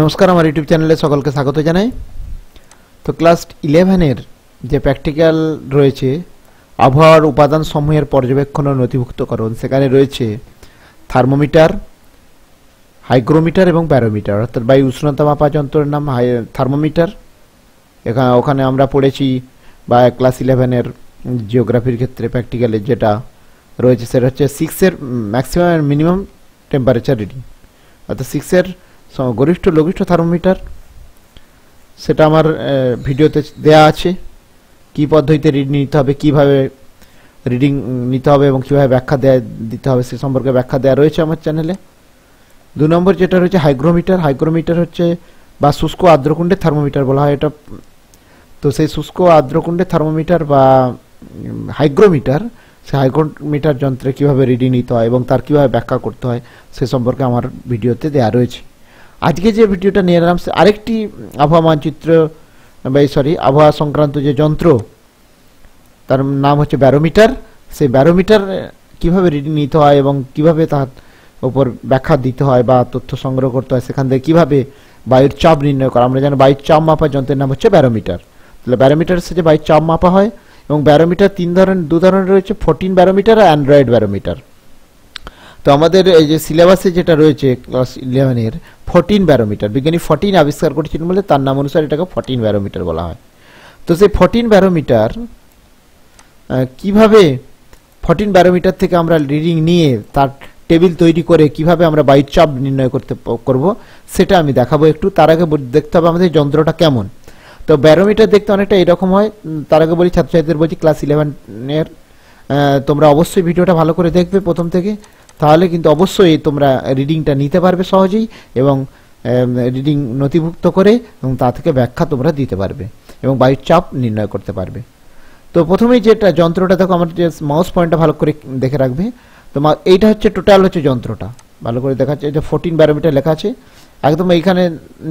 নমস্কার আমার ইউটিউব চ্যানেলে সকলকে স্বাগত জানাই তো ক্লাস ইলেভেনের যে প্র্যাকটিক্যাল রয়েছে আবহাওয়ার উপাদান সমূহের পর্যবেক্ষণ ও নথিভুক্তকরণ সেখানে রয়েছে থার্মোমিটার হাইগ্রোমিটার এবং ব্যারোমিটার অর্থাৎ বায়ু উষ্ণতা মাপা যন্ত্রের নাম হাই থার্মোমিটার এখানে ওখানে আমরা পড়েছি বা ক্লাস ইলেভেনের জিওগ্রাফির ক্ষেত্রে প্র্যাকটিক্যালে যেটা রয়েছে সেটা হচ্ছে সিক্সের ম্যাক্সিমাম মিনিমাম টেম্পারেচার রিডিং অর্থাৎ সিক্সের গরিষ্ঠ লঘিষ্ঠ থার্মোমিটার সেটা আমার ভিডিওতে দেয়া আছে কি পদ্ধতিতে রিডিং নিতে হবে কিভাবে রিডিং নিতে হবে এবং কীভাবে ব্যাখ্যা দেয়া দিতে হবে সে সম্পর্কে ব্যাখ্যা দেওয়া রয়েছে আমার চ্যানেলে দু নম্বর যেটা রয়েছে হাইগ্রোমিটার হাইগ্রোমিটার হচ্ছে বা শুষ্ক আর্দ্রকুণ্ডে থার্মোমিটার বলা হয় এটা তো সেই শুষ্ক আর্দ্রকুণ্ডে থার্মোমিটার বা হাইগ্রোমিটার সে হাইগ্রোমিটার যন্ত্রে কীভাবে রিডিং নিতে হয় এবং তার কীভাবে ব্যাখ্যা করতে হয় সে সম্পর্কে আমার ভিডিওতে দেয়া রয়েছে আজকে যে ভিডিওটা নিয়ে এলাম আরেকটি আবহাওয়া মানচিত্র বা সরি আবহাওয়া সংক্রান্ত যে যন্ত্র তার নাম হচ্ছে ব্যারোমিটার সেই ব্যারোমিটার কিভাবে রিডিং নিতে হয় এবং কিভাবে তার ওপর ব্যাখ্যা দিতে হয় বা তথ্য সংগ্রহ করতে হয় সেখান থেকে কীভাবে বায়ুর চাপ নির্ণয় করা আমরা জানি বায়ুর চাপ মাপা যন্ত্রের নাম হচ্ছে ব্যারোমিটার তাহলে সে সাথে বায়ুর চাপ মাপা হয় এবং ব্যারোমিটার তিন ধরনের দু ধরনের রয়েছে ফোরটিন ব্যারোমিটার আর অ্যান্ড্রয়েড ব্যারোমিটার তো আমাদের এই যে সিলেবাসে যেটা রয়েছে ক্লাস ইলেভেনের ফোরটিন ব্যারোমিটার বিজ্ঞানী ফোরটিন আবিষ্কার করেছিলেন বলে তার নাম অনুসারে এটাকে ফোরটিন ব্যারোমিটার বলা হয় তো সেই ফোরটিন ব্যারোমিটার কিভাবে ফোরটিন ব্যারোমিটার থেকে আমরা রিডিং নিয়ে তার টেবিল তৈরি করে কিভাবে আমরা চাপ নির্ণয় করতে করব সেটা আমি দেখাবো একটু তার আগে দেখতে হবে আমাদের যন্ত্রটা কেমন তো ব্যারোমিটার দেখতে অনেকটা এরকম হয় তার আগে বলি ছাত্রছাত্রীদের বলছি ক্লাস ইলেভেনের তোমরা অবশ্যই ভিডিওটা ভালো করে দেখবে প্রথম থেকে তাহলে কিন্তু অবশ্যই তোমরা রিডিংটা নিতে পারবে সহজেই এবং রিডিং নথিভুক্ত করে এবং তা থেকে ব্যাখ্যা তোমরা দিতে পারবে এবং বায়ুর চাপ নির্ণয় করতে পারবে তো প্রথমেই যেটা যন্ত্রটা দেখো আমার যে মাউস পয়েন্টটা ভালো করে দেখে রাখবে তো এইটা হচ্ছে টোটাল হচ্ছে যন্ত্রটা ভালো করে দেখাচ্ছে এটা ফোরটিন ব্যারোমিটার লেখা আছে একদম এইখানে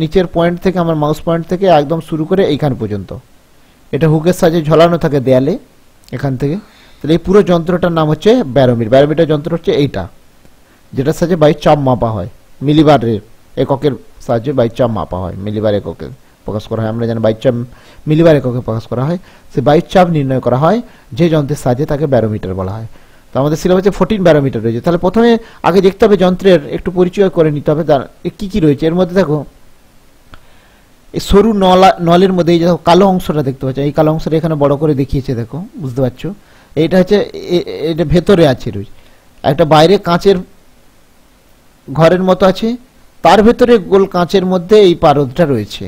নিচের পয়েন্ট থেকে আমার মাউস পয়েন্ট থেকে একদম শুরু করে এইখান পর্যন্ত এটা হুকের সাজে ঝোলানো থাকে দেয়ালে এখান থেকে তাহলে এই পুরো যন্ত্রটার নাম হচ্ছে ব্যারোমিটার ব্যারোমিটার যন্ত্র হচ্ছে এইটা যেটার সাহায্যে বাই চাপ মাপা হয় মিলিবারের এককের সাহায্যে বাই চাপ মাপা হয় মিলিবার এককে প্রকাশ করা হয় আমরা জানি বায়ু চাপ মিলিবার এককে প্রকাশ করা হয় সে বাইর চাপ নির্ণয় করা হয় যে যন্ত্রের সাহায্যে তাকে ব্যারোমিটার বলা হয় তো আমাদের সিলেবাসে ফোরটিন ব্যারোমিটার রয়েছে তাহলে প্রথমে আগে দেখতে হবে যন্ত্রের একটু পরিচয় করে নিতে হবে তার কী কী রয়েছে এর মধ্যে দেখো এই সরু নলা নলের মধ্যে এই যে কালো অংশটা দেখতে পাচ্ছ এই কালো অংশটা এখানে বড় করে দেখিয়েছে দেখো বুঝতে পারছো এটা হচ্ছে এটা ভেতরে আছে রুই একটা বাইরে কাঁচের ঘরের মতো আছে তার ভেতরে গোল কাঁচের মধ্যে এই পারদটা রয়েছে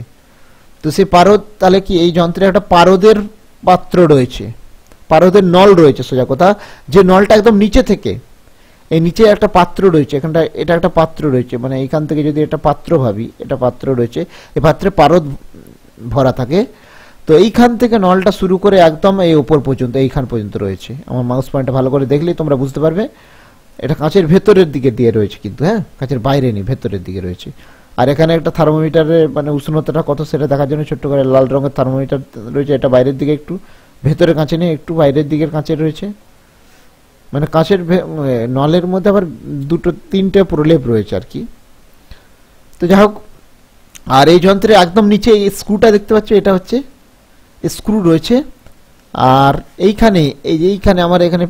তো সেই পারদ তাহলে কি এই যন্ত্রে একটা পারদের পাত্র রয়েছে পারদের নল রয়েছে সোজা কথা যে নলটা একদম নিচে থেকে এই নিচে একটা পাত্র রয়েছে এখানটা এটা একটা পাত্র রয়েছে মানে এখান থেকে যদি এটা পাত্র ভাবি এটা পাত্র রয়েছে এই পাত্রে পারদ ভরা থাকে তো এইখান থেকে নলটা শুরু করে একদম এই ওপর পর্যন্ত এইখান পর্যন্ত রয়েছে আমার মাউস পয়েন্টটা ভালো করে দেখলেই তোমরা বুঝতে পারবে এটা কাঁচের ভেতরের দিকে দিয়ে রয়েছে কিন্তু হ্যাঁ কাঁচের বাইরে নেই ভেতরের দিকে রয়েছে আর এখানে একটা থার্মোমিটারের মানে উষ্ণতাটা কত সেটা দেখার জন্য ছোট্ট করে লাল রঙের থার্মোমিটার রয়েছে এটা বাইরের দিকে একটু ভেতরের কাঁচে নেই একটু বাইরের দিকের কাঁচে রয়েছে মানে কাঁচের নলের মধ্যে আবার দুটো তিনটে প্রলেপ রয়েছে আর কি তো যাই হোক আর এই যন্ত্রে একদম নিচে এই স্ক্রুটা দেখতে পাচ্ছ এটা হচ্ছে স্ক্রু রয়েছে আর এইখানে এই যে এইখানে আমার এখানে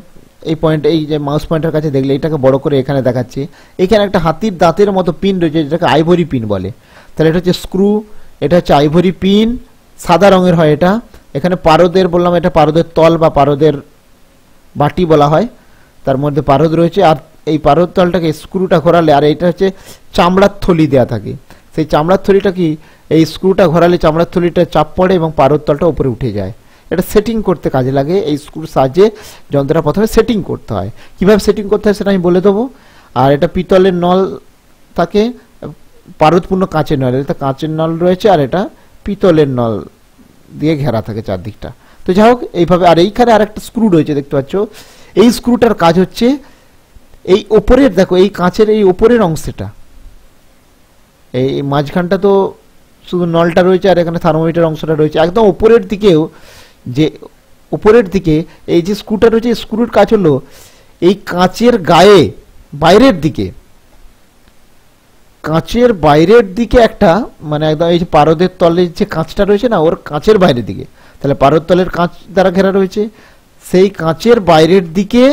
এই পয়েন্ট এই যে মাউস পয়েন্টের কাছে দেখলে এটাকে বড় করে এখানে দেখাচ্ছে এখানে একটা হাতির দাঁতের মতো পিন রয়েছে যেটাকে আইভরি পিন বলে তাহলে এটা হচ্ছে স্ক্রু এটা হচ্ছে আইভরি পিন সাদা রঙের হয় এটা এখানে পারদের বললাম এটা পারদের তল বা পারদের বাটি বলা হয় তার মধ্যে পারদ রয়েছে আর এই পারদ তলটাকে স্ক্রুটা ঘোরালে আর এটা হচ্ছে চামড়ার থলি দেয়া থাকে সেই চামড়ার থলিটা কি এই স্ক্রুটা ঘোরালে চামড়ার থলিটা চাপ পড়ে এবং পারদ তলটা উপরে উঠে যায় এটা সেটিং করতে কাজে লাগে এই স্ক্রুর সাহায্যে যন্ত্রটা প্রথমে সেটিং করতে হয় কিভাবে সেটিং করতে হয় সেটা আমি বলে দেবো আর এটা পিতলের নল থাকে পারদপূর্ণ কাঁচের নল এটা কাঁচের নল রয়েছে আর এটা পিতলের নল দিয়ে ঘেরা থাকে চারদিকটা তো যাই হোক এইভাবে আর এইখানে আর একটা স্ক্রু রয়েছে দেখতে পাচ্ছ এই স্ক্রুটার কাজ হচ্ছে এই ওপরের দেখো এই কাঁচের এই ওপরের অংশটা এই মাঝখানটা তো শুধু নলটা রয়েছে আর এখানে থার্মোমিটার অংশটা রয়েছে একদম উপরের দিকেও যে উপরের দিকে এই যে স্ক্রুটা রয়েছে স্ক্রুর কাজ হলো এই কাঁচের গায়ে বাইরের দিকে কাঁচের বাইরের দিকে একটা মানে একদম এই যে পারদের তলের যে কাঁচটা রয়েছে না ওর কাঁচের বাইরের দিকে তাহলে পারদ তলের কাঁচ দ্বারা ঘেরা রয়েছে সেই কাঁচের বাইরের দিকে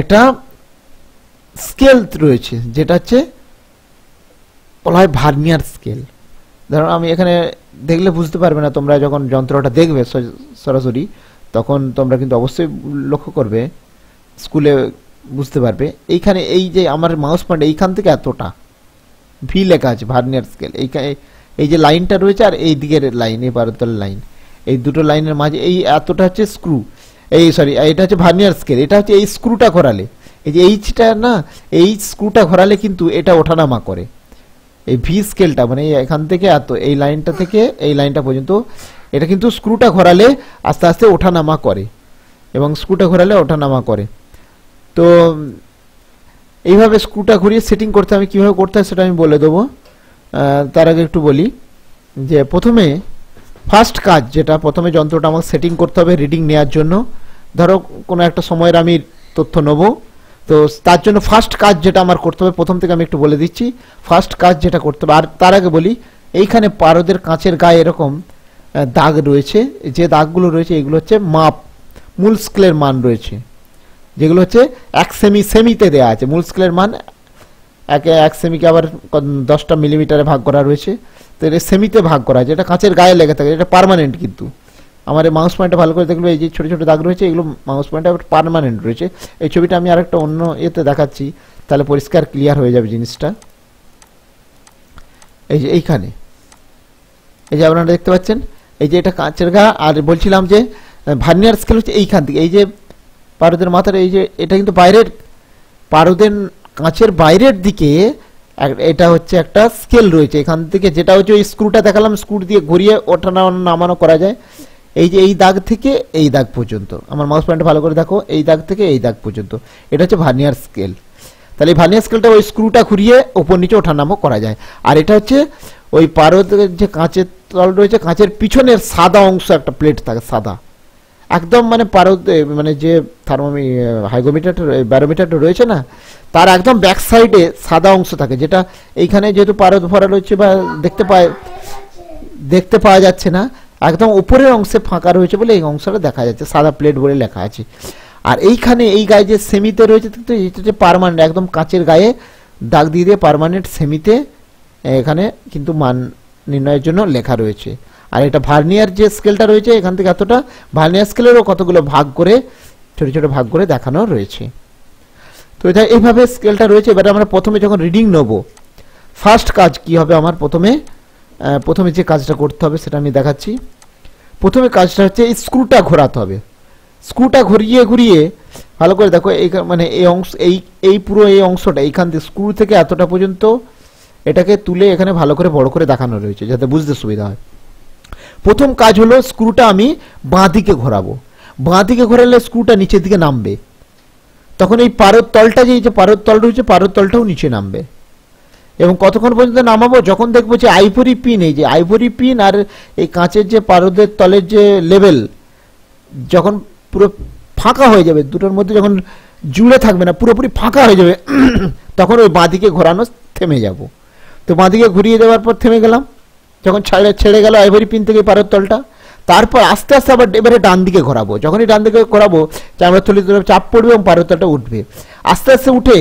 একটা স্কেল রয়েছে যেটা হচ্ছে বলা হয় ভার্নিয়ার স্কেল ধরো আমি এখানে দেখলে বুঝতে পারবে না তোমরা যখন যন্ত্রটা দেখবে সরাসরি তখন তোমরা কিন্তু অবশ্যই লক্ষ্য করবে স্কুলে বুঝতে পারবে এইখানে এই যে আমার মাউস পয়েন্ট এইখান থেকে এতটা ভি লেখা আছে ভার্নিয়ার স্কেল এইখানে এই যে লাইনটা রয়েছে আর এই দিকের লাইন এই বারোতলার লাইন এই দুটো লাইনের মাঝে এই এতটা হচ্ছে স্ক্রু এই সরি এটা হচ্ছে ভার্নিয়ার স্কেল এটা হচ্ছে এই স্ক্রুটা ঘোরালে এই যে এইচটা না এই স্ক্রুটা ঘোরালে কিন্তু এটা ওঠানামা করে এই ভি স্কেলটা মানে এখান থেকে এত এই লাইনটা থেকে এই লাইনটা পর্যন্ত এটা কিন্তু স্ক্রুটা ঘোরালে আস্তে আস্তে ওঠানামা করে এবং স্ক্রুটা ঘোরালে ওঠানামা করে তো এইভাবে স্ক্রুটা ঘুরিয়ে সেটিং করতে আমি কীভাবে করতে হয় সেটা আমি বলে দেবো তার আগে একটু বলি যে প্রথমে ফার্স্ট কাজ যেটা প্রথমে যন্ত্রটা আমাকে সেটিং করতে হবে রিডিং নেওয়ার জন্য ধরো কোনো একটা সময়ের আমি তথ্য নেবো তো তার জন্য ফার্স্ট কাজ যেটা আমার করতে হবে প্রথম থেকে আমি একটু বলে দিচ্ছি ফার্স্ট কাজ যেটা করতে হবে আর তার আগে বলি এইখানে পারদের কাঁচের গায়ে এরকম দাগ রয়েছে যে দাগগুলো রয়েছে এগুলো হচ্ছে মাপ মূল স্কেলের মান রয়েছে যেগুলো হচ্ছে এক সেমি সেমিতে দেয়া আছে মূল স্কেলের মান একে এক সেমিকে আবার দশটা মিলিমিটারে ভাগ করা রয়েছে তো এটা সেমিতে ভাগ করা আছে এটা কাঁচের গায়ে লেগে থাকে এটা পারমানেন্ট কিন্তু আমার এই মাউস পয়েন্টটা ভালো করে দেখলো এই যে ছোটো ছোটো দাগ রয়েছে এগুলো মাউস পয়েন্টটা পারমানেন্ট রয়েছে এই ছবিটা আমি আরেকটা অন্য এতে দেখাচ্ছি তাহলে পরিষ্কার ক্লিয়ার হয়ে যাবে জিনিসটা এই যে এইখানে এই যে আপনারা দেখতে পাচ্ছেন এই যে এটা কাঁচের ঘা আর বলছিলাম যে ভার্নিয়ার স্কেল হচ্ছে এইখান থেকে এই যে পারদের মাথার এই যে এটা কিন্তু বাইরের পারদের কাঁচের বাইরের দিকে এটা হচ্ছে একটা স্কেল রয়েছে এখান থেকে যেটা হচ্ছে ওই স্ক্রুটা দেখালাম স্ক্রু দিয়ে ঘুরিয়ে ওঠানো নামানো করা যায় এই যে এই দাগ থেকে এই দাগ পর্যন্ত আমার মাউস পয়েন্ট ভালো করে দেখো এই দাগ থেকে এই দাগ পর্যন্ত এটা হচ্ছে ভার্নিয়ার স্কেল তাহলে এই ভার্নিয়ার স্কেলটা ওই স্ক্রুটা ঘুরিয়ে ওপর নিচে ওঠানামো করা যায় আর এটা হচ্ছে ওই পারদের যে কাঁচের তল রয়েছে কাঁচের পিছনের সাদা অংশ একটা প্লেট থাকে সাদা একদম মানে পারদ মানে যে থার্মোমি হাইগোমিটারটা ব্যারোমিটারটা রয়েছে না তার একদম ব্যাক সাইডে সাদা অংশ থাকে যেটা এইখানে যেহেতু পারদ ভরা রয়েছে বা দেখতে পায় দেখতে পাওয়া যাচ্ছে না একদম উপরের অংশে ফাঁকা রয়েছে বলে এই অংশটা দেখা যাচ্ছে সাদা প্লেট বলে লেখা আছে আর এইখানে এই গায়ে যে সেমিতে রয়েছে কিন্তু এটা হচ্ছে পারমানেন্ট একদম কাঁচের গায়ে দাগ দিয়ে দিয়ে পারমানেন্ট সেমিতে এখানে কিন্তু মান নির্ণয়ের জন্য লেখা রয়েছে আর এটা ভার্নিয়ার যে স্কেলটা রয়েছে এখান থেকে এতটা ভার্নিয়ার স্কেলেরও কতগুলো ভাগ করে ছোট ছোট ভাগ করে দেখানো রয়েছে তো এটা এইভাবে স্কেলটা রয়েছে এবার আমরা প্রথমে যখন রিডিং নেব ফার্স্ট কাজ কি হবে আমার প্রথমে প্রথমে যে কাজটা করতে হবে সেটা আমি দেখাচ্ছি প্রথমে কাজটা হচ্ছে এই স্ক্রুটা ঘোরাতে হবে স্ক্রুটা ঘুরিয়ে ঘুরিয়ে ভালো করে দেখো এই মানে এই অংশ এই এই পুরো এই অংশটা এইখান থেকে স্ক্রু থেকে এতটা পর্যন্ত এটাকে তুলে এখানে ভালো করে বড় করে দেখানো রয়েছে যাতে বুঝতে সুবিধা হয় প্রথম কাজ হলো স্ক্রুটা আমি বাঁ দিকে ঘোরাবো বাঁ দিকে ঘোরালে স্ক্রুটা নিচের দিকে নামবে তখন এই পারদ তলটা যে পারদ তল রয়েছে পারদ তলটাও নিচে নামবে এবং কতক্ষণ পর্যন্ত নামাবো যখন দেখবো যে আইভরি পিন এই যে আইভরি পিন আর এই কাঁচের যে পারদের তলের যে লেভেল যখন পুরো ফাঁকা হয়ে যাবে দুটোর মধ্যে যখন জুড়ে থাকবে না পুরোপুরি ফাঁকা হয়ে যাবে তখন ওই বাঁদিকে ঘোরানো থেমে যাব তো বাঁদিকে ঘুরিয়ে দেওয়ার পর থেমে গেলাম যখন ছেড়ে ছেড়ে গেল আইভরি পিন থেকে পারদ তলটা তারপর আস্তে আস্তে আবার এবারে ডান দিকে ঘোরাবো যখনই ডান দিকে ঘোরাবো চামড়া থলিতে চাপ পড়বে এবং তলটা উঠবে আস্তে আস্তে উঠে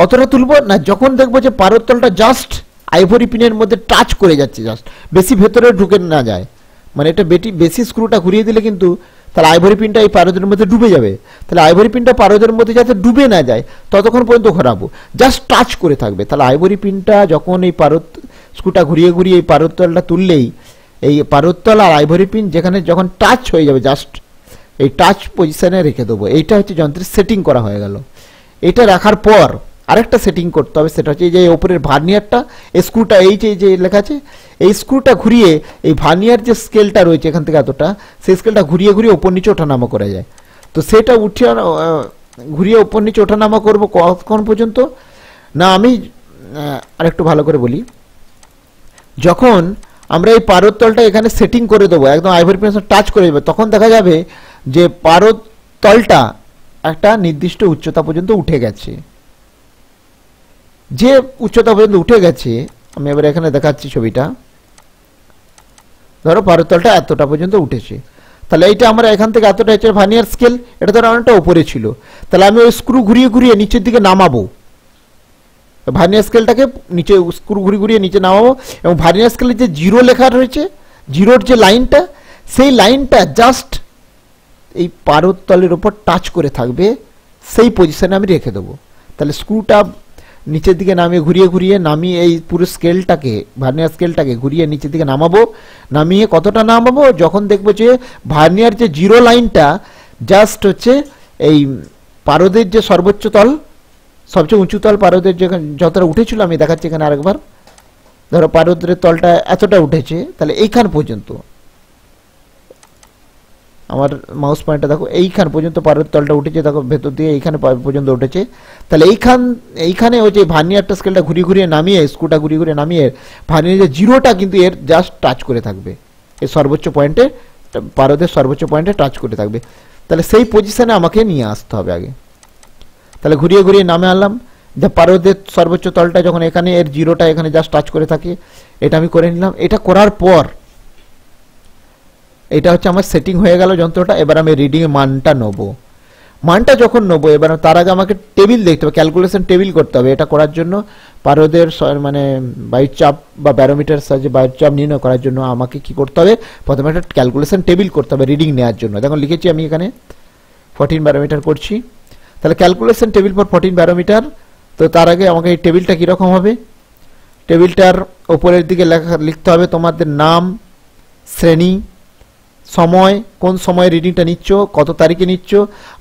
কতটা তুলবো না যখন দেখবো যে পারতলটা তলটা জাস্ট আইভরি পিনের মধ্যে টাচ করে যাচ্ছে জাস্ট বেশি ভেতরে ঢুকে না যায় মানে এটা বেটি বেশি স্ক্রুটা ঘুরিয়ে দিলে কিন্তু তাহলে আইভরি পিনটা এই পারদের মধ্যে ডুবে যাবে তাহলে আইভরি পিনটা পারদের মধ্যে যাতে ডুবে না যায় ততক্ষণ পর্যন্ত ঘোরাবো জাস্ট টাচ করে থাকবে তাহলে আইভরি পিনটা যখন এই পারত স্ক্রুটা ঘুরিয়ে ঘুরিয়ে এই পারতলটা তুললেই এই পারতল আর আইভরি পিন যেখানে যখন টাচ হয়ে যাবে জাস্ট এই টাচ পজিশানে রেখে দেবো এইটা হচ্ছে যন্ত্রের সেটিং করা হয়ে গেল এটা রাখার পর আরেকটা সেটিং করতে হবে সেটা হচ্ছে যে ওপরের ভার্নিয়ারটা এই স্ক্রুটা এই যে লেখা আছে এই স্ক্রুটা ঘুরিয়ে এই ভার্নিয়ার যে স্কেলটা রয়েছে এখান থেকে এতটা সেই স্কেলটা ঘুরিয়ে ঘুরিয়ে ওপর নিচে ওঠানামা করা যায় তো সেটা উঠিয়ে ঘুরিয়ে ওপর নিচে ওঠানামা করবো কখন পর্যন্ত না আমি আরেকটু ভালো করে বলি যখন আমরা এই পারদ তলটা এখানে সেটিং করে দেবো একদম আইভার পেন্সিল টাচ করে দেবে তখন দেখা যাবে যে পারদ তলটা একটা নির্দিষ্ট উচ্চতা পর্যন্ত উঠে গেছে যে উচ্চতা পর্যন্ত উঠে গেছে আমি এবার এখানে দেখাচ্ছি ছবিটা ধরো পারতলটা এতটা পর্যন্ত উঠেছে তাহলে এইটা আমার এখান থেকে এতটা হচ্ছে ভানিয়ার স্কেল এটা ধরো অনেকটা ওপরে ছিল তাহলে আমি ওই স্ক্রু ঘুরিয়ে ঘুরিয়ে নিচের দিকে নামাবো ভার্নিয়ার স্কেলটাকে নিচে স্ক্রু ঘুরিয়ে ঘুরিয়ে নিচে নামাবো এবং ভার্নিয়ার স্কেলে যে জিরো লেখা রয়েছে জিরোর যে লাইনটা সেই লাইনটা জাস্ট এই পারদ ওপর টাচ করে থাকবে সেই পজিশানে আমি রেখে দেবো তাহলে স্ক্রুটা নিচের দিকে নামিয়ে ঘুরিয়ে ঘুরিয়ে নামিয়ে এই পুরো স্কেলটাকে ভার্নিয়ার স্কেলটাকে ঘুরিয়ে নিচের দিকে নামাবো নামিয়ে কতটা নামাবো যখন দেখবো যে ভার্নিয়ার যে জিরো লাইনটা জাস্ট হচ্ছে এই পারদের যে সর্বোচ্চ তল সবচেয়ে উঁচু তল পারদের যেখানে যতটা উঠেছিল আমি দেখাচ্ছি এখানে আরেকবার ধরো পারদের তলটা এতটা উঠেছে তাহলে এইখান পর্যন্ত আমার মাউস পয়েন্টটা দেখো এইখান পর্যন্ত পাহাড়ের তলটা উঠেছে দেখো ভেতর দিয়ে এইখানে পর্যন্ত উঠেছে তাহলে এইখান এইখানে ওই যে ভার্নিয়ারটা স্কেলটা ঘুরিয়ে ঘুরিয়ে নামিয়ে স্কুটা ঘুরিয়ে ঘুরিয়ে নামিয়ে ভার্নিয়ার যে জিরোটা কিন্তু এর জাস্ট টাচ করে থাকবে এর সর্বোচ্চ পয়েন্টে পারদের সর্বোচ্চ পয়েন্টে টাচ করে থাকবে তাহলে সেই পজিশানে আমাকে নিয়ে আসতে হবে আগে তাহলে ঘুরিয়ে ঘুরিয়ে নামে আনলাম যে পারদের সর্বোচ্চ তলটা যখন এখানে এর জিরোটা এখানে জাস্ট টাচ করে থাকে এটা আমি করে নিলাম এটা করার পর এটা হচ্ছে আমার সেটিং হয়ে গেল যন্ত্রটা এবার আমি রিডিংয়ে মানটা নেবো মানটা যখন নেবো এবার তার আগে আমাকে টেবিল দেখতে হবে ক্যালকুলেশন টেবিল করতে হবে এটা করার জন্য পারদের মানে বায়ুর চাপ বা ব্যারোমিটার সাহায্যে বায়ুর চাপ নির্ণয় করার জন্য আমাকে কি করতে হবে প্রথমে একটা ক্যালকুলেশন টেবিল করতে হবে রিডিং নেওয়ার জন্য দেখুন লিখেছি আমি এখানে ফোরটিন ব্যারোমিটার করছি তাহলে calculation table for Fortin barometer তো তার আগে আমাকে এই টেবিলটা কীরকম হবে টেবিলটার ওপরের দিকে লেখা লিখতে হবে তোমাদের নাম শ্রেণী সময় কোন সময় রিডিংটা নিচ্ছ কত তারিখে নিচ্ছ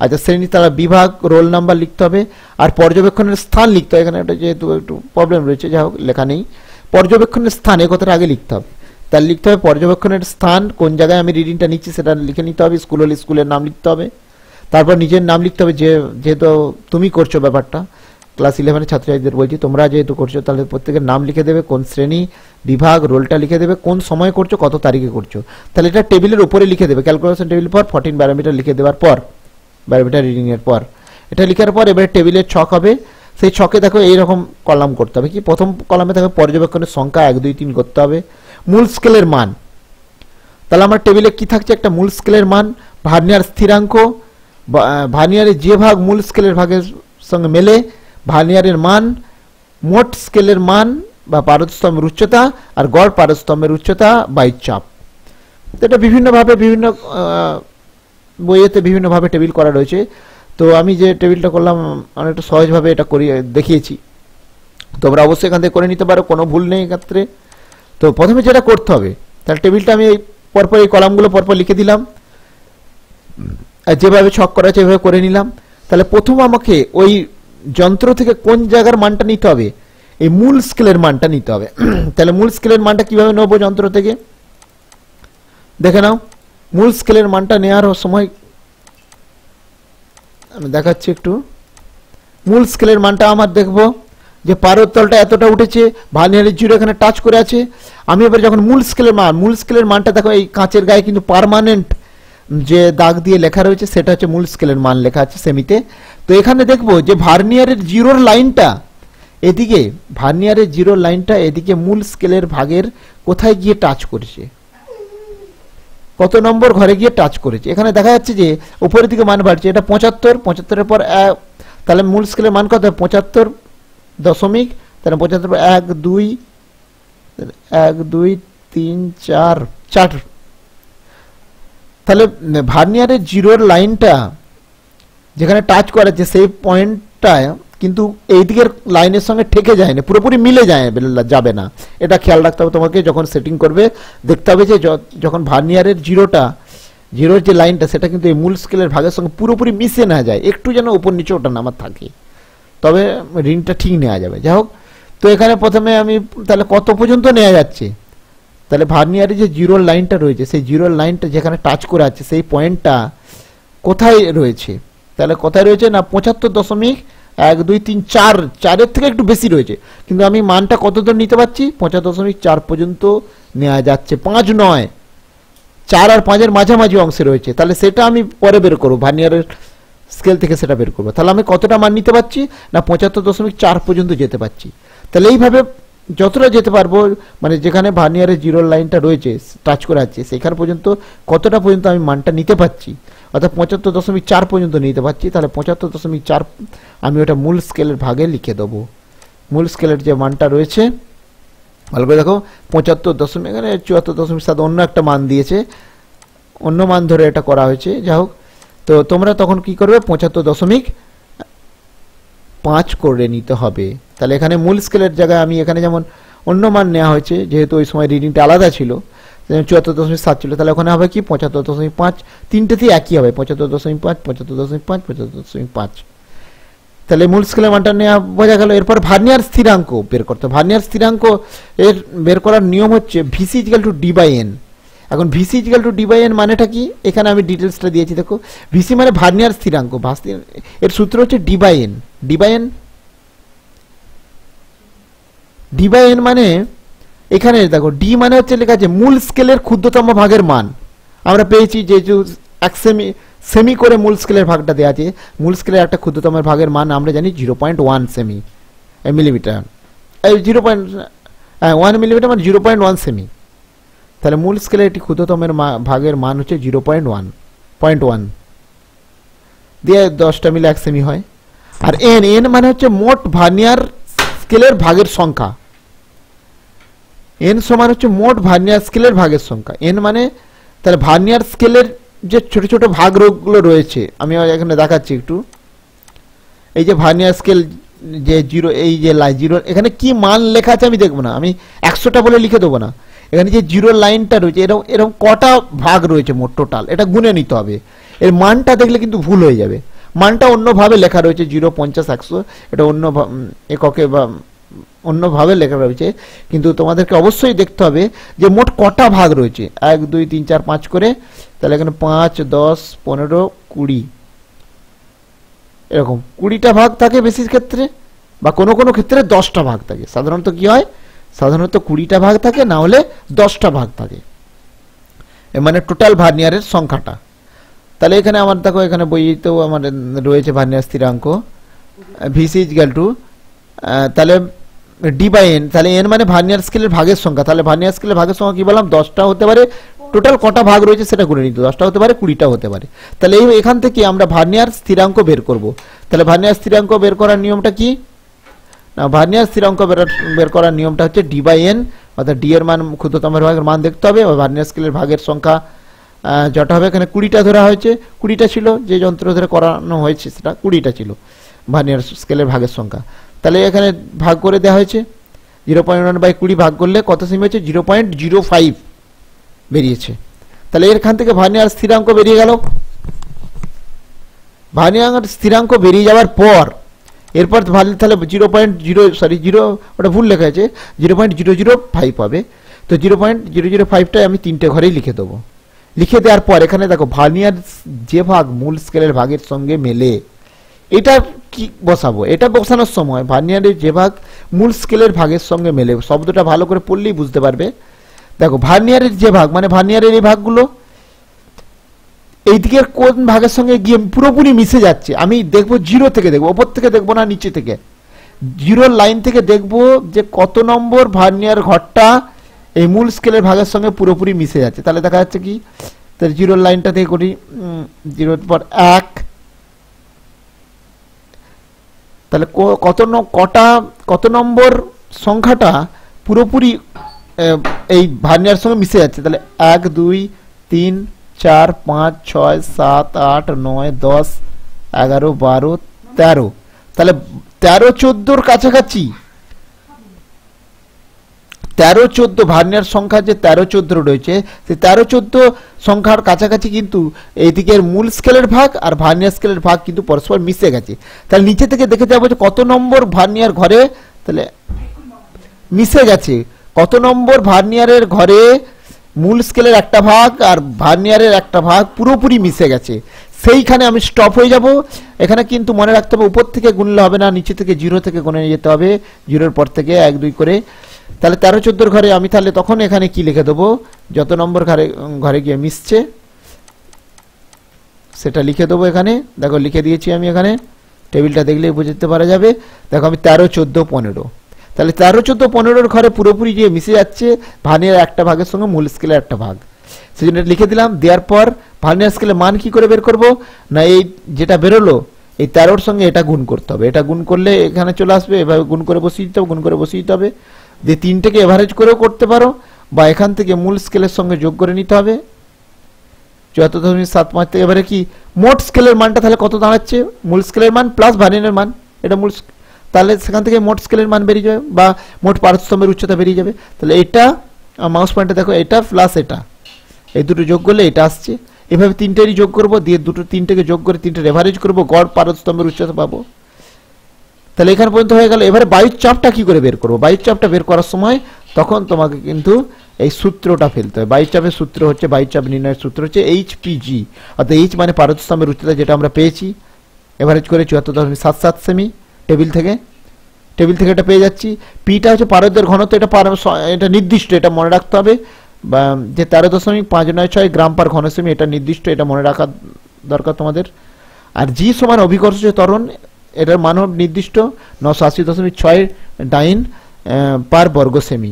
আচ্ছা শ্রেণী তারা বিভাগ রোল নাম্বার লিখতে হবে আর পর্যবেক্ষণের স্থান লিখতে হবে এখানে একটা যেহেতু একটু প্রবলেম রয়েছে যা হোক লেখা নেই পর্যবেক্ষণের স্থান এ আগে লিখতে হবে তার লিখতে হবে পর্যবেক্ষণের স্থান কোন জায়গায় আমি রিডিংটা নিচ্ছি সেটা লিখে নিতে হবে স্কুল হলে স্কুলের নাম লিখতে হবে তারপর নিজের নাম লিখতে হবে যে যেহেতু তুমি করছো ব্যাপারটা ক্লাস ইলেভেনের ছাত্রছাত্রীদের বলছি তোমরা যেহেতু করছো তাহলে প্রত্যেকের নাম লিখে দেবে কোন শ্রেণী বিভাগ রোলটা লিখে দেবে কোন সময় করছো কত তারিখে করছো তাহলে এটা টেবিলের উপরে লিখে দেবে ক্যালকুলেশন টেবিল পর ফর্টিন ব্যারোমিটার লিখে দেওয়ার পর ব্যারোমিটার রিডিংয়ের পর এটা লিখার পর এবারে টেবিলের ছক হবে সেই ছকে দেখো এইরকম কলাম করতে হবে কি প্রথম কলামে থাকবে পর্যবেক্ষণের সংখ্যা এক দুই তিন করতে হবে মূল স্কেলের মান তাহলে আমার টেবিলে কি থাকছে একটা মূল স্কেলের মান ভার্নিয়ার স্থিরাঙ্ক ভার্নিয়ারের যে ভাগ মূল স্কেলের ভাগের সঙ্গে মেলে ভার্নিয়ারের মান মোট স্কেলের মান বা পারদস্তম্ভের উচ্চতা আর গড় পারদস্তম্ভের উচ্চতা বাই চাপ এটা বিভিন্নভাবে বিভিন্ন বইয়েতে বিভিন্নভাবে টেবিল করা রয়েছে তো আমি যে টেবিলটা করলাম অনেকটা সহজভাবে এটা করিয়ে দেখিয়েছি তোমরা অবশ্যই এখান থেকে করে নিতে পারো কোনো ভুল নেই এক্ষেত্রে তো প্রথমে যেটা করতে হবে তাহলে টেবিলটা আমি এই পরপর এই কলামগুলো পরপর লিখে দিলাম আর যেভাবে ছক করা আছে এভাবে করে নিলাম তাহলে প্রথম আমাকে ওই যন্ত্র থেকে কোন জায়গার মানটা নিতে হবে এই মূল স্কেলের মানটা নিতে হবে তাহলে মূল স্কেলের মানটা কিভাবে নেবো যন্ত্র থেকে দেখে নাও মূল স্কেলের মানটা নেওয়ার সময় আমি দেখাচ্ছি একটু মূল স্কেলের মানটা আমার দেখব যে পারদ তলটা এতটা উঠেছে ভানিয়ারের জুড়ে এখানে টাচ করে আছে আমি এবার যখন মূল স্কেলের মান মূল স্কেলের মানটা দেখো এই কাঁচের গায়ে কিন্তু পারমানেন্ট যে দাগ দিয়ে লেখা রয়েছে সেটা হচ্ছে মূল স্কেলের মান লেখা আছে সেমিতে তো এখানে দেখব যে ভার্নিয়ারের জিরোর লাইনটা এদিকে ভার্নিয়ারের জিরো লাইনটা এদিকে মূল স্কেলের ভাগের কোথায় গিয়ে টাচ করেছে কত নম্বর ঘরে গিয়ে টাচ করেছে এখানে দেখা যাচ্ছে যে উপরের দিকে মান বাড়ছে এটা পঁচাত্তর পঁচাত্তরের পর তাহলে মূল স্কেলের মান কত পঁচাত্তর দশমিক তাহলে পঁচাত্তর এক দুই এক দুই তিন চার চার তাহলে ভার্নিয়ারের জিরোর লাইনটা যেখানে টাচ করেছে সেই পয়েন্টটায় কিন্তু এই দিকের লাইনের সঙ্গে ঠেকে যায় না পুরোপুরি মিলে যায় যাবে না এটা খেয়াল রাখতে হবে তোমাকে যখন সেটিং করবে দেখতে হবে যে যখন ভার্নিয়ারের জিরোটা জিরোর যে লাইনটা সেটা কিন্তু এই মূল স্কেলের ভাগের সঙ্গে পুরোপুরি মিশে না যায় একটু যেন উপর নিচে ওটা নামার থাকে তবে ঋণটা ঠিক নেওয়া যাবে যাই হোক তো এখানে প্রথমে আমি তাহলে কত পর্যন্ত নেওয়া যাচ্ছে তাহলে ভার্নিয়ারে যে জিরোর লাইনটা রয়েছে সেই জিরোর লাইনটা যেখানে টাচ করে আছে সেই পয়েন্টটা কোথায় রয়েছে তাহলে কোথায় রয়েছে না পঁচাত্তর দশমিক এক দুই তিন চার চারের থেকে একটু বেশি রয়েছে কিন্তু আমি মানটা কত দূর নিতে পারছি পঁচাত্তর দশমিক চার পর্যন্ত নেওয়া যাচ্ছে পাঁচ নয় চার আর পাঁচের মাঝামাঝি অংশে রয়েছে তাহলে সেটা আমি পরে বের করবো ভার্নিয়ারের স্কেল থেকে সেটা বের করবো তাহলে আমি কতটা মান নিতে পারছি না পঁচাত্তর দশমিক চার পর্যন্ত যেতে পারছি তাহলে এইভাবে যতটা যেতে পারবো মানে যেখানে ভার্নিয়ারের জিরো লাইনটা রয়েছে টাচ করে আছে সেখান পর্যন্ত কতটা পর্যন্ত আমি মানটা নিতে পারছি অর্থাৎ পঁচাত্তর দশমিক চার পর্যন্ত নিতে পারছি তাহলে পঁচাত্তর দশমিক চার আমি ওটা মূল স্কেলের ভাগে লিখে দেবো মূল স্কেলের যে মানটা রয়েছে ভালো করে দেখো পঁচাত্তর দশমিক এখানে চুয়াত্তর দশমিক সাত অন্য একটা মান দিয়েছে অন্য মান ধরে এটা করা হয়েছে যাই হোক তো তোমরা তখন কি করবে পঁচাত্তর দশমিক পাঁচ করে নিতে হবে তাহলে এখানে মূল স্কেলের জায়গায় আমি এখানে যেমন অন্য মান নেওয়া হয়েছে যেহেতু ওই সময় রিডিংটা আলাদা ছিল চুয়াত্তর দশমিক সাত ছিল তাহলে ওখানে হবে কি পঁচাত্তর দশমিক পাঁচ তিনটেতেই একই হবে পঁচাত্তর দশমিক পাঁচ পঁচাত্তর দশমিক পাঁচ পঁচাত্তর দশমিক পাঁচ তাহলে মূল স্কেলের মানটা নেওয়া বোঝা গেল এরপর ভার্নিয়ার স্থিরাঙ্ক বের করতে ভার্নিয়ার স্থিরাঙ্ক এর বের করার নিয়ম হচ্ছে VC is equal to D by N এখন ভিসি ইজিক্যাল টু ডিভাইএন মানেটা কি এখানে আমি ডিটেলসটা দিয়েছি দেখো ভিসি মানে ভার্নিয়ার স্থিরাঙ্ক এর সূত্র হচ্ছে ডিবাইএন ডিবাইএন ডিবাইএন মানে এখানে দেখো ডি মানে হচ্ছে লেখা আছে মূল স্কেলের ক্ষুদ্রতম ভাগের মান আমরা পেয়েছি যেহেতু এক সেমি সেমি করে মূল স্কেলের ভাগটা দেওয়া আছে মূল স্কেলের একটা ক্ষুদ্রতম ভাগের মান আমরা জানি জিরো পয়েন্ট ওয়ান সেমি মিলিমিটার জিরো পয়েন্ট হ্যাঁ ওয়ান মিলিমিটার মানে জিরো পয়েন্ট ওয়ান সেমি তাহলে মূল স্কেলে এটি ক্ষুদ্রতমের ভাগের মান হচ্ছে zero point one point one দিয়ে দশটা মিলে এক সেমি হয় আর এন এন মানে হচ্ছে মোট ভার্নিয়ার স্কেলের ভাগের সংখ্যা এন সমান হচ্ছে মোট ভার্নিয়ার স্কেলের ভাগের সংখ্যা এন মানে তাহলে ভার্নিয়ার স্কেলের যে ছোট ছোট ভাগ রোগগুলো রয়েছে আমি এখানে দেখাচ্ছি একটু এই যে ভার্নিয়ার স্কেল যে জিরো এই যে লাই জিরো এখানে কি মান লেখা আছে আমি দেখবো না আমি একশোটা বলে লিখে দেবো না এখানে যে জিরো লাইনটা রয়েছে এরকম এরকম কটা ভাগ রয়েছে মোট টোটাল এটা গুনে নিতে হবে এর মানটা দেখলে কিন্তু ভুল হয়ে যাবে মানটা অন্যভাবে লেখা রয়েছে জিরো পঞ্চাশ একশো এটা অন্য এককে বা অন্যভাবে লেখা রয়েছে কিন্তু তোমাদেরকে অবশ্যই দেখতে হবে যে মোট কটা ভাগ রয়েছে এক দুই তিন চার পাঁচ করে তাহলে এখানে পাঁচ দশ পনেরো কুড়ি এরকম কুড়িটা ভাগ থাকে বেশির ক্ষেত্রে বা কোনো কোনো ক্ষেত্রে দশটা ভাগ থাকে সাধারণত কি হয় সাধারণত কুড়িটা ভাগ থাকে না হলে দশটা ভাগ থাকে মানে টোটাল ভার্নিয়ারের সংখ্যাটা তাহলে এখানে আমার দেখো এখানে বইতেও আমার রয়েছে ভার্নিয়ার স্থিরাঙ্ক ভিসি গ্যাল টু তাহলে ডি বাই এন তাহলে এন মানে ভার্নিয়ার স্কেলের ভাগের সংখ্যা তাহলে ভার্নিয়ার স্কেলের ভাগের সংখ্যা কি বললাম দশটা হতে পারে টোটাল কটা ভাগ রয়েছে সেটা করে নিতে দশটা হতে পারে কুড়িটা হতে পারে তাহলে এই এখান থেকে আমরা ভার্নিয়ার স্থিরাঙ্ক বের করব তাহলে ভার্নিয়ার স্থিরাঙ্ক বের করার নিয়মটা কি না ভার্নিয়ার স্থিরাঙ্ক বের করার নিয়মটা হচ্ছে ডি বাই এন অর্থাৎ ডি এর মান ক্ষুদ্রতমের ভাগের মান দেখতে হবে ভার্নিয়ার স্কেলের ভাগের সংখ্যা যটা হবে এখানে কুড়িটা ধরা হয়েছে কুড়িটা ছিল যে যন্ত্র ধরে করানো হয়েছে সেটা কুড়িটা ছিল ভার্নিয়ার স্কেলের ভাগের সংখ্যা তাহলে এখানে ভাগ করে দেওয়া হয়েছে জিরো পয়েন্ট ওয়ান বাই কুড়ি ভাগ করলে কত সেমি হয়েছে জিরো পয়েন্ট জিরো ফাইভ বেরিয়েছে তাহলে এরখান থেকে ভার্নিয়ার স্থিরাঙ্ক বেরিয়ে গেল ভার্নিয়ার স্থিরাঙ্ক বেরিয়ে যাওয়ার পর এরপর ভালো তাহলে zero point zero sorry zero ওটা ভুল লেখা আছে zero point zero zero five হবে তো জিরো পয়েন্ট জিরো জিরো ফাইভটাই আমি তিনটে ঘরেই লিখে দেবো লিখে দেওয়ার পর এখানে দেখো ভার্নিয়ার যে ভাগ মূল স্কেলের ভাগের সঙ্গে মেলে এটা কি বসাবো এটা বসানোর সময় ভার্নিয়ারের যে ভাগ মূল স্কেলের ভাগের সঙ্গে মেলে শব্দটা ভালো করে পড়লেই বুঝতে পারবে দেখো ভার্নিয়ারের যে ভাগ মানে ভার্নিয়ারের এই ভাগগুলো এই দিকের কোন ভাগের সঙ্গে গিয়ে পুরোপুরি মিশে যাচ্ছে আমি দেখব জিরো থেকে দেখবো ওপর থেকে দেখবো না নিচে থেকে জিরো লাইন থেকে দেখব যে কত নম্বর ভার্নিয়ার ঘরটা এই মূল স্কেলের ভাগের সঙ্গে পুরোপুরি মিশে যাচ্ছে তাহলে দেখা যাচ্ছে কি তাহলে জিরোর লাইনটা থেকে করি জিরোর পর এক তাহলে কত কটা কত নম্বর সংখ্যাটা পুরোপুরি এই ভার্নিয়ার সঙ্গে মিশে যাচ্ছে তাহলে এক দুই তিন চার পাঁচ ছয় সাত আট নয় দশ এগারো বারো তেরো তাহলে তেরো চোদ্দোর কাছাকাছি তেরো চোদ্দো ভার্নিয়ার সংখ্যা যে তেরো চোদ্দ রয়েছে সে তেরো চোদ্দ সংখ্যার কাছাকাছি কিন্তু এইদিকের মূল স্কেলের ভাগ আর ভার্নিয়ার স্কেলের ভাগ কিন্তু পরস্পর মিশে গেছে তাহলে নিচে থেকে দেখে যাবো যে কত নম্বর ভার্নিয়ার ঘরে তাহলে মিশে গেছে কত নম্বর ভার্নিয়ারের ঘরে মূল স্কেলের একটা ভাগ আর ভার্নিয়ারের একটা ভাগ পুরোপুরি মিশে গেছে সেইখানে আমি স্টপ হয়ে যাব এখানে কিন্তু মনে রাখতে হবে উপর থেকে গুনলে হবে না নিচে থেকে জিরো থেকে গুনে যেতে হবে জিরোর পর থেকে এক দুই করে তাহলে তেরো চোদ্দোর ঘরে আমি তাহলে তখন এখানে কি লিখে দেবো যত নম্বর ঘরে ঘরে গিয়ে মিশছে সেটা লিখে দেবো এখানে দেখো লিখে দিয়েছি আমি এখানে টেবিলটা দেখলেই বুঝতে পারা যাবে দেখো আমি তেরো চোদ্দো পনেরো তাহলে তেরো চোদ্দো পনেরোর ঘরে পুরোপুরি গিয়ে মিশে যাচ্ছে ভার্নিয়ার একটা ভাগের সঙ্গে মূল স্কেলের একটা ভাগ সেই জন্য লিখে দিলাম দেওয়ার পর ভার্নিয়ার স্কেলে মান কি করে বের করব না এই যেটা বেরোলো এই তেরোর সঙ্গে এটা গুণ করতে হবে এটা গুণ করলে এখানে চলে আসবে এভাবে গুণ করে বসিয়ে দিতে হবে গুণ করে বসিয়ে দিতে হবে যে তিনটেকে এভারেজ করেও করতে পারো বা এখান থেকে মূল স্কেলের সঙ্গে যোগ করে নিতে হবে চুয়াত্তর দশমিক সাত পাঁচ থেকে এবারে কি মোট স্কেলের মানটা তাহলে কত দাঁড়াচ্ছে মূল স্কেলের মান প্লাস ভার্নিয়ারের মান এটা মূল তাহলে সেখান থেকে মোট স্কেলের মান বেরিয়ে যাবে বা মোট পারস্তম্ভের উচ্চতা বেরিয়ে যাবে তাহলে এটা মাউস পয়েন্টে দেখো এটা প্লাস এটা এই দুটো যোগ করলে এটা আসছে এভাবে তিনটেরই যোগ করব দিয়ে দুটো তিনটেকে যোগ করে তিনটে রেভারেজ করব গড় পারস্তম্ভের উচ্চতা পাবো তাহলে এখানে পর্যন্ত হয়ে গেল এবারে বায়ুর চাপটা কি করে বের করবো বায়ুর চাপটা বের করার সময় তখন তোমাকে কিন্তু এই সূত্রটা ফেলতে হয় চাপের সূত্র হচ্ছে চাপ নির্ণয়ের সূত্র হচ্ছে এইচ পিজি অর্থাৎ এইচ মানে পারদস্তম্ভের উচ্চতা যেটা আমরা পেয়েছি এভারেজ করে চুয়াত্তর দশমিক সাত সাত সেমি টেবিল থেকে টেবিল থেকে এটা পেয়ে যাচ্ছি পিটা হচ্ছে পারদের ঘনত্ব এটা পার এটা নির্দিষ্ট এটা মনে রাখতে হবে যে তেরো দশমিক পাঁচ নয় ছয় গ্রাম পার ঘনসেমি এটা নির্দিষ্ট এটা মনে রাখা দরকার তোমাদের আর জি সমান অভিকর্ষ তরণ এটার মান নির্দিষ্ট নশো আশি দশমিক ছয় ডাইন পার বর্গ সেমি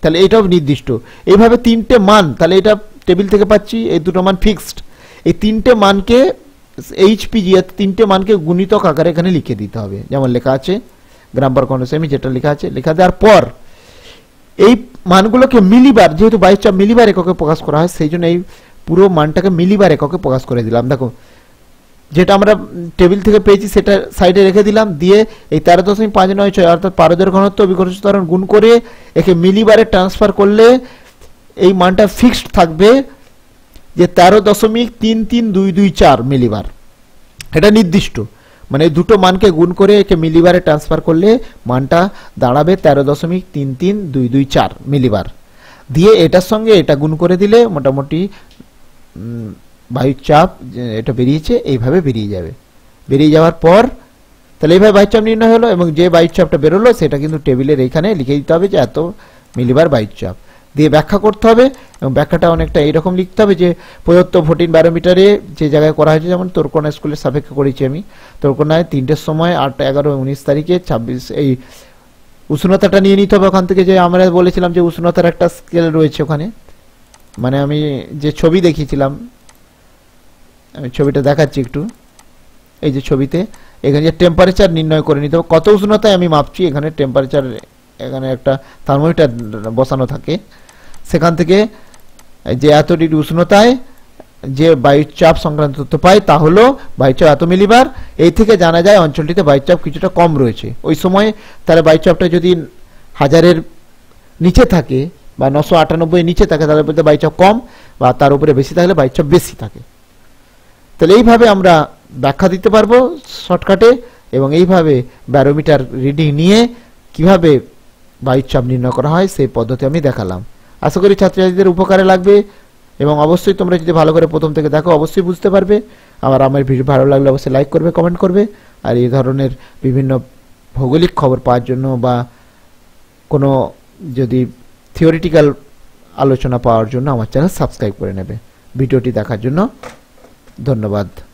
তাহলে এটাও নির্দিষ্ট এইভাবে তিনটে মান তাহলে এটা টেবিল থেকে পাচ্ছি এই দুটো মান ফিক্সড এই তিনটে মানকে এইচপি জি তিনটে মানকে গুণিতক আকারে এখানে লিখে দিতে হবে যেমন লেখা আছে গ্রাম্বার কনসেমি যেটা লেখা আছে লেখা দেওয়ার পর এই মানগুলোকে মিলিবার যেহেতু বাইশ চাপ মিলিবার এককে প্রকাশ করা হয় সেই জন্য এই পুরো মানটাকে মিলিবার এককে প্রকাশ করে দিলাম দেখো যেটা আমরা টেবিল থেকে পেয়েছি সেটা সাইডে রেখে দিলাম দিয়ে এই তেরো দশমিক পাঁচ নয় ছয় অর্থাৎ পারদের ঘনত্ব বিঘনত্ব ধারণ গুণ করে একে মিলিবারে ট্রান্সফার করলে এই মানটা ফিক্সড থাকবে যে তেরো দশমিক তিন তিন দুই দুই চার মিলিবার এটা নির্দিষ্ট মানে দুটো মানকে গুণ করে একে মিলিবারে ট্রান্সফার করলে মানটা দাঁড়াবে তেরো দশমিক তিন তিন দুই দুই চার মিলিবার দিয়ে এটার সঙ্গে এটা গুণ করে দিলে মোটামুটি বায়ুর চাপ এটা বেরিয়েছে এইভাবে বেরিয়ে যাবে বেরিয়ে যাওয়ার পর তাহলে এইভাবে বায়ুর চাপ নির্ণয় হলো এবং যে বায়ুর চাপটা বেরোলো সেটা কিন্তু টেবিলের এখানে লিখে দিতে হবে যে এত মিলিবার বায়ুর চাপ দিয়ে ব্যাখ্যা করতে হবে এবং ব্যাখ্যাটা অনেকটা এইরকম লিখতে হবে যে প্রদত্ত ভোটিং ব্যারোমিটারে যে জায়গায় করা হয়েছে যেমন তোরকোনা স্কুলের সাপেক্ষে করেছি আমি তোরকোনায় তিনটের সময় আট এগারো উনিশ তারিখে ছাব্বিশ এই উষ্ণতাটা নিয়ে নিতে হবে ওখান থেকে যে আমরা বলেছিলাম যে উষ্ণতার একটা স্কেল রয়েছে ওখানে মানে আমি যে ছবি দেখিয়েছিলাম আমি ছবিটা দেখাচ্ছি একটু এই যে ছবিতে এখানে যে টেম্পারেচার নির্ণয় করে নিতে হবে কত উষ্ণতায় আমি মাপছি এখানে টেম্পারেচার এখানে একটা থার্মোমিটার বসানো থাকে সেখান থেকে যে এত ডিগ্রি উষ্ণতায় যে বায়ুচাপ সংক্রান্ত তথ্য পায় তা হলো বায়ুচাপ এত মিলিবার এই থেকে জানা যায় অঞ্চলটিতে বায়ুচাপ কিছুটা কম রয়েছে ওই সময় তাহলে বায়ুচাপটা যদি হাজারের নিচে থাকে বা নশো আটানব্বই নিচে থাকে তাহলে বায়ু বায়ুচাপ কম বা তার উপরে বেশি থাকলে বায়ুচাপ বেশি থাকে তাহলে এইভাবে আমরা ব্যাখ্যা দিতে পারবো শর্টকাটে এবং এইভাবে ব্যারোমিটার রিডিং নিয়ে কিভাবে বা ইচ্ছাপ নির্ণয় করা হয় সেই পদ্ধতি আমি দেখালাম আশা করি ছাত্রছাত্রীদের উপকারে লাগবে এবং অবশ্যই তোমরা যদি ভালো করে প্রথম থেকে দেখো অবশ্যই বুঝতে পারবে আবার আমার ভিডিও ভালো লাগলে অবশ্যই লাইক করবে কমেন্ট করবে আর এই ধরনের বিভিন্ন ভৌগোলিক খবর পাওয়ার জন্য বা কোনো যদি থিওরিটিক্যাল আলোচনা পাওয়ার জন্য আমার চ্যানেল সাবস্ক্রাইব করে নেবে ভিডিওটি দেখার জন্য ধন্যবাদ